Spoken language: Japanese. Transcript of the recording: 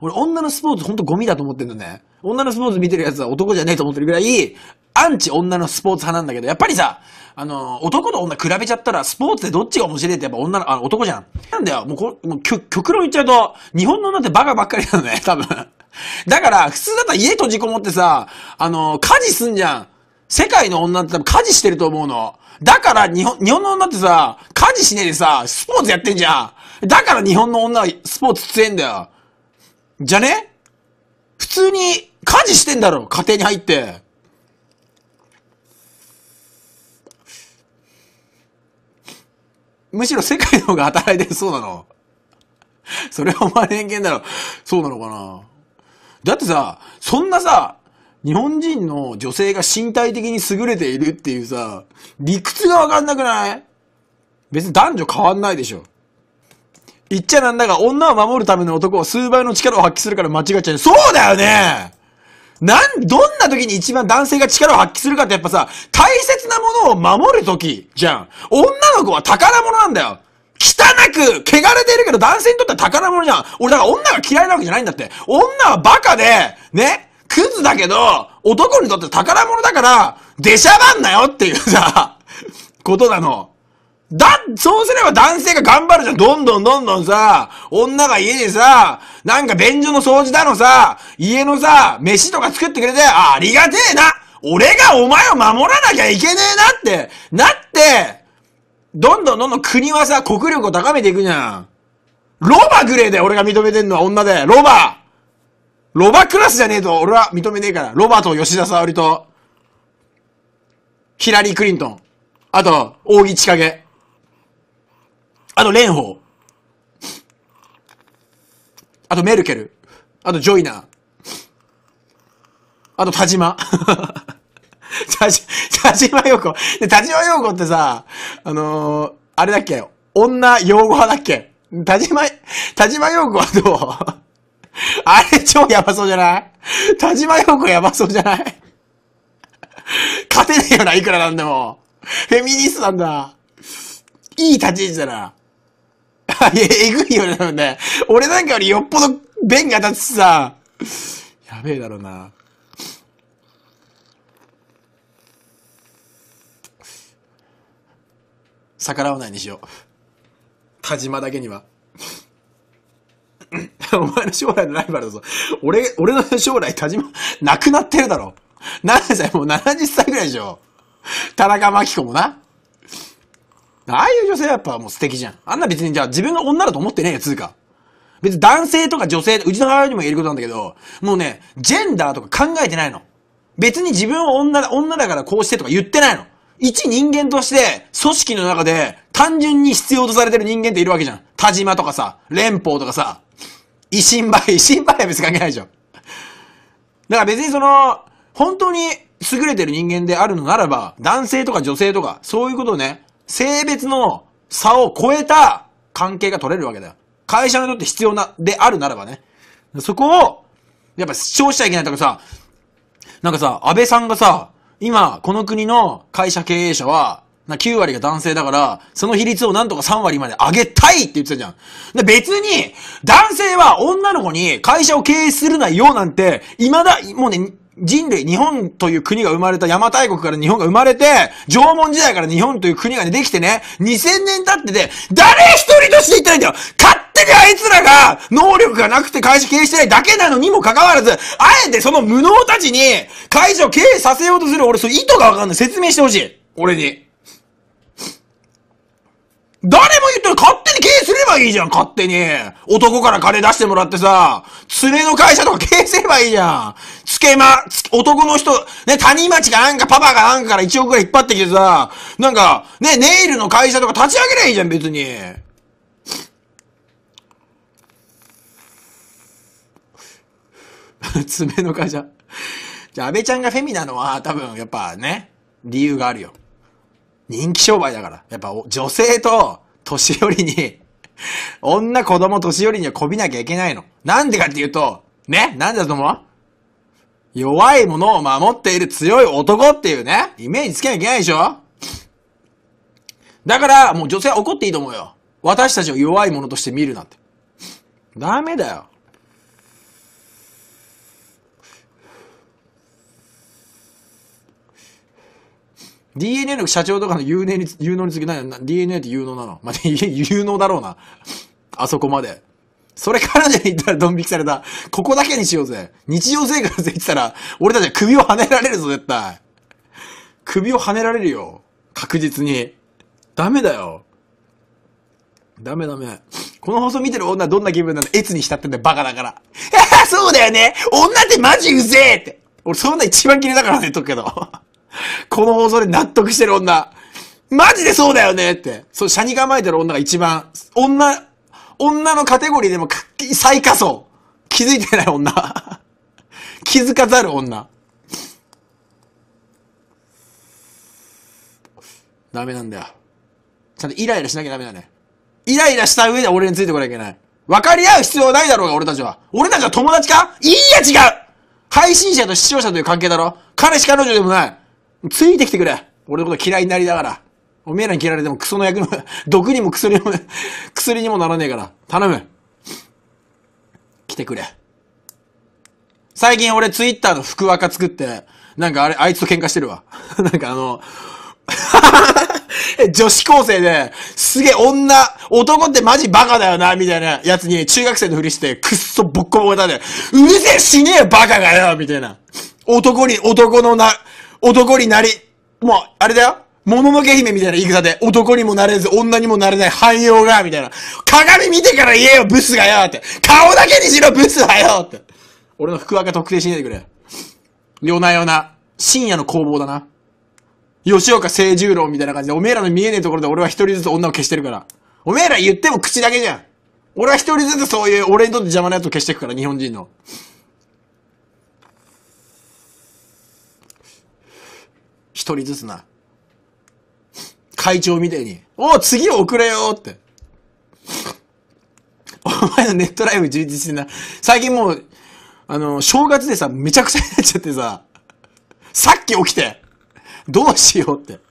俺女のスポーツほんとゴミだと思ってんだね。女のスポーツ見てるやつは男じゃねえと思ってるぐらい、アンチ女のスポーツ派なんだけど、やっぱりさ、あの、男と女比べちゃったら、スポーツでどっちが面白いってやっぱ女の、あの、男じゃん。なんだよ、もうこ、もう、極論言っちゃうと、日本の女ってバカばっかりなのね、多分。だから、普通だったら家閉じこもってさ、あの、家事すんじゃん。世界の女って多分家事してると思うの。だから日本、日本の女ってさ、家事しねえでさ、スポーツやってんじゃん。だから日本の女はスポーツ強えんだよ。じゃね普通に家事してんだろ家庭に入って。むしろ世界の方が働いてるそうなの。それはお前偏見だろ。そうなのかな。だってさ、そんなさ、日本人の女性が身体的に優れているっていうさ、理屈がわかんなくない別に男女変わんないでしょ。言っちゃなんだが、女を守るための男を数倍の力を発揮するから間違っちゃう。そうだよねなん、どんな時に一番男性が力を発揮するかってやっぱさ、大切なものを守る時じゃん。女の子は宝物なんだよ。汚く、汚れてるけど男性にとっては宝物じゃん。俺だから女が嫌いなわけじゃないんだって。女はバカで、ね、クズだけど、男にとって宝物だから、出しゃばんなよっていうさ、ことなの。だ、そうすれば男性が頑張るじゃん。どんどんどんどんさ、女が家でさ、なんか便所の掃除だのさ、家のさ、飯とか作ってくれて、ありがてえな俺がお前を守らなきゃいけねえなって、なって、どんどんどんどん国はさ、国力を高めていくじゃん。ロバグレーで俺が認めてんのは女で、ロバロバクラスじゃねえと俺は認めねえから。ロバと吉田沙織と、ヒラリー・クリントン。あと、扇千景。あと、蓮舫。あと、メルケル。あと、ジョイナー。あと、田島。田島陽子。で、田島陽子ってさ、あのー、あれだっけ女用語派だっけ田島、田島陽子はどうあれ超やばそうじゃない田島陽子やばそうじゃない勝てねえよな、いくらなんでも。フェミニストなんだ。いい立ち位置だな。さ、えぐいよね、多分ね。俺なんかよりよっぽど弁が立つしさ、やべえだろうな。逆らわないにしよう。田島だけには。お前の将来のライバルだぞ。俺、俺の将来、田島、なくなってるだろ。何歳もう70歳ぐらいでしょ。田中真紀子もな。ああいう女性はやっぱもう素敵じゃん。あんな別にじゃあ自分が女だと思ってねえよ、つうか。別に男性とか女性、うちの母親にも言えることなんだけど、もうね、ジェンダーとか考えてないの。別に自分は女だ、女だからこうしてとか言ってないの。一人間として、組織の中で、単純に必要とされてる人間っているわけじゃん。田島とかさ、連邦とかさ、維新バ維新バは別に関係ないでしょ。だから別にその、本当に優れてる人間であるのならば、男性とか女性とか、そういうことをね、性別の差を超えた関係が取れるわけだよ。会社にとって必要な、であるならばね。そこを、やっぱ主張しちゃいけないとかさ、なんかさ、安倍さんがさ、今、この国の会社経営者は、な、9割が男性だから、その比率をなんとか3割まで上げたいって言ってたじゃん。で、別に、男性は女の子に会社を経営するなよなんて、未だ、もうね、人類、日本という国が生まれた、邪馬台国から日本が生まれて、縄文時代から日本という国が、ね、できてね、2000年経ってて、誰一人として言ってないんだよ勝手にあいつらが、能力がなくて会社経営してないだけなのにもかかわらず、あえてその無能たちに、会社を経営させようとする、俺、そう意図がわかんない。説明してほしい。俺に。誰も言ってばいいじゃん、勝手に。男から金出してもらってさ、連れの会社とか消せばいいじゃん。つけま、男の人、ね、谷町がなんかパパがなんかから1億ぐらい引っ張ってきてさ、なんか、ね、ネイルの会社とか立ち上げりゃいいじゃん、別に。爪の会社。じゃあ、安倍ちゃんがフェミなのは、多分、やっぱね、理由があるよ。人気商売だから。やっぱ、女性と、年寄りに 女、子供、年寄りにはこびなきゃいけないの。なんでかっていうと、ねなんだと思う弱いものを守っている強い男っていうね、イメージつけなきゃいけないでしょだから、もう女性は怒っていいと思うよ。私たちを弱いものとして見るなんて。ダメだよ。DNA の社長とかの有能に、有能につきない。DNA って有能なの。まあ、有能だろうな。あそこまで。それ彼女に言ったらドン引きされた。ここだけにしようぜ。日常生活で言ったら、俺たちは首を跳ねられるぞ、絶対。首を跳ねられるよ。確実に。ダメだよ。ダメダメ。この放送見てる女どんな気分なのエツに浸ってんだよ、バカだから。え そうだよね女ってマジうぜえって。俺そんな一番嫌いだからね、言っとくけど。この放送で納得してる女。マジでそうだよねって。そう、ャに構えてる女が一番、女、女のカテゴリーでも最下層。気づいてない女。気づかざる女。ダメなんだよ。ちゃんとイライラしなきゃダメだね。イライラした上で俺についてこなきゃいけない。分かり合う必要ないだろうが、俺たちは。俺たちは友達かいいや、違う配信者と視聴者という関係だろ彼氏彼女でもない。ついてきてくれ俺のこと嫌いになりながら。おめえらに嫌われてもクソの役の、毒にも薬にも、薬にもならねえから。頼む。来てくれ。最近俺ツイッターの福若作って、なんかあれ、あいつと喧嘩してるわ。なんかあの、女子高生で、すげえ女、男ってマジバカだよな、みたいなやつに中学生のふりして、くっそボッコボコだで、うるせえ死ねえバカがよみたいな。男に、男のな、男になり、もう、あれだよもののけ姫みたいな言い方で、男にもなれず、女にもなれない汎用が、みたいな。鏡見てから言えよ、ブスがよって。顔だけにしろ、ブスだよって。俺の福岡特定しないでくれ。夜な夜な、深夜の攻防だな。吉岡清十郎みたいな感じで、おめえらの見えねえところで俺は一人ずつ女を消してるから。おめえら言っても口だけじゃん。俺は一人ずつそういう、俺にとって邪魔なやつを消していくから、日本人の。一人ずつな。会長みたいに、お次遅れよって。お前のネットライブ充実してな。最近もう、あの、正月でさ、めちゃくちゃになっちゃってさ、さっき起きて、どうしようって。